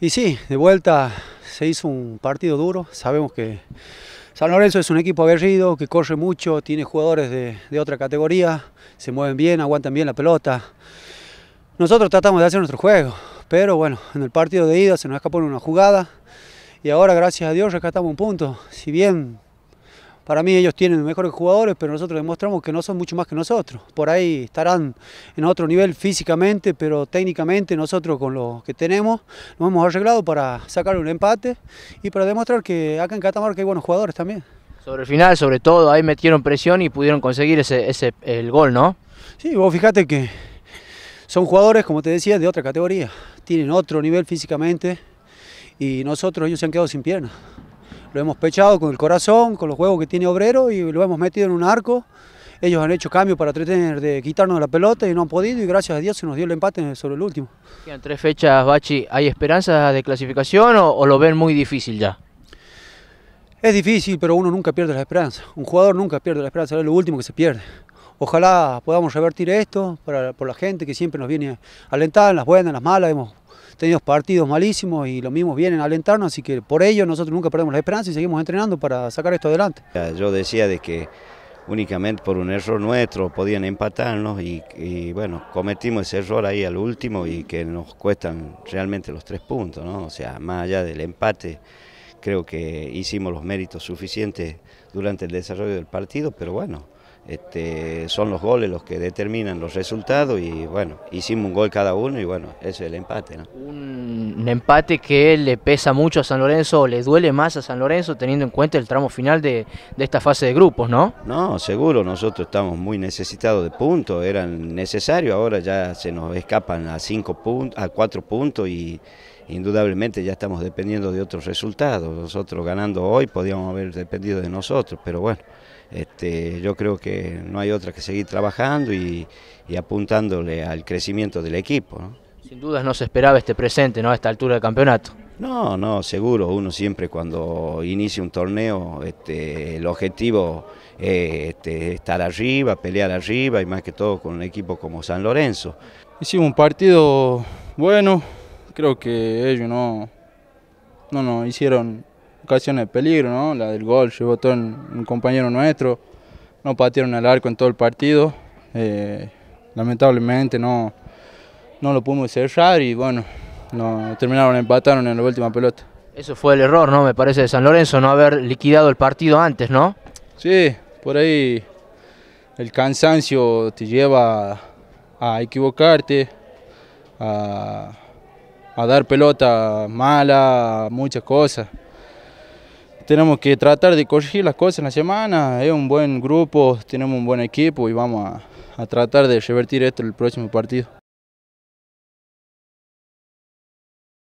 Y sí, de vuelta se hizo un partido duro. Sabemos que San Lorenzo es un equipo aguerrido, que corre mucho, tiene jugadores de, otra categoría, se mueven bien, aguantan bien la pelota. Nosotros tratamos de hacer nuestro juego, pero bueno, en el partido de ida se nos escapó una jugada y ahora, gracias a Dios, rescatamos un punto. Si bien para mí ellos tienen mejores jugadores, pero nosotros demostramos que no son mucho más que nosotros. Por ahí estarán en otro nivel físicamente, pero técnicamente nosotros con lo que tenemos nos hemos arreglado para sacar un empate y para demostrar que acá en Catamarca hay buenos jugadores también. Sobre el final, sobre todo, ahí metieron presión y pudieron conseguir ese, el gol, ¿no? Sí, vos fíjate que son jugadores, como te decía, de otra categoría. Tienen otro nivel físicamente y nosotros ellos se han quedado sin piernas. Lo hemos pechado con el corazón, con los juegos que tiene Obrero y lo hemos metido en un arco. Ellos han hecho cambios para tratar de quitarnos la pelota y no han podido y gracias a Dios se nos dio el empate sobre el último. En tres fechas, Bachi, ¿hay esperanzas de clasificación o, lo ven muy difícil ya? Es difícil, pero uno nunca pierde la esperanza. Un jugador nunca pierde la esperanza, es lo último que se pierde. Ojalá podamos revertir esto por la gente que siempre nos viene alentada, en las buenas, en las malas. Hemos tenido partidos malísimos y los mismos vienen a alentarnos, así que por ello nosotros nunca perdemos la esperanza y seguimos entrenando para sacar esto adelante. Yo decía de que únicamente por un error nuestro podían empatarnos y, bueno, cometimos ese error ahí al último y que nos cuestan realmente los tres puntos, ¿no? O sea, más allá del empate, creo que hicimos los méritos suficientes durante el desarrollo del partido, pero bueno, este, son los goles los que determinan los resultados y bueno, hicimos un gol cada uno y bueno, es el empate. ¿no? Un empate que le pesa mucho a San Lorenzo, le duele más a San Lorenzo teniendo en cuenta el tramo final de, de esta fase de grupos, ¿no? No, seguro, nosotros estamos muy necesitados de puntos, eran necesarios, ahora ya se nos escapan a, cinco puntos, a cuatro puntos y indudablemente ya estamos dependiendo de otros resultados. Nosotros ganando hoy podíamos haber dependido de nosotros, pero bueno, este, yo creo que no hay otra que seguir trabajando y, apuntándole al crecimiento del equipo. Sin dudas no se esperaba este presente, ¿no? A esta altura del campeonato. No, no, seguro, uno siempre cuando inicia un torneo, este, el objetivo es este, estar arriba, pelear arriba y más que todo con un equipo como San Lorenzo. Hicimos un partido bueno, creo que ellos no, no nos hicieron ocasiones de peligro, ¿no? La del gol llevó todo un compañero nuestro, no patearon el arco en todo el partido. Eh, lamentablemente no, no lo pudimos cerrar y bueno, no, terminaron empataron en la última pelota. Eso fue el error, ¿no? Me parece de San Lorenzo, no haber liquidado el partido antes, ¿no? Sí, por ahí el cansancio te lleva a equivocarte, a a dar pelota mala, muchas cosas. Tenemos que tratar de corregir las cosas en la semana, es un buen grupo, tenemos un buen equipo y vamos a, tratar de revertir esto en el próximo partido.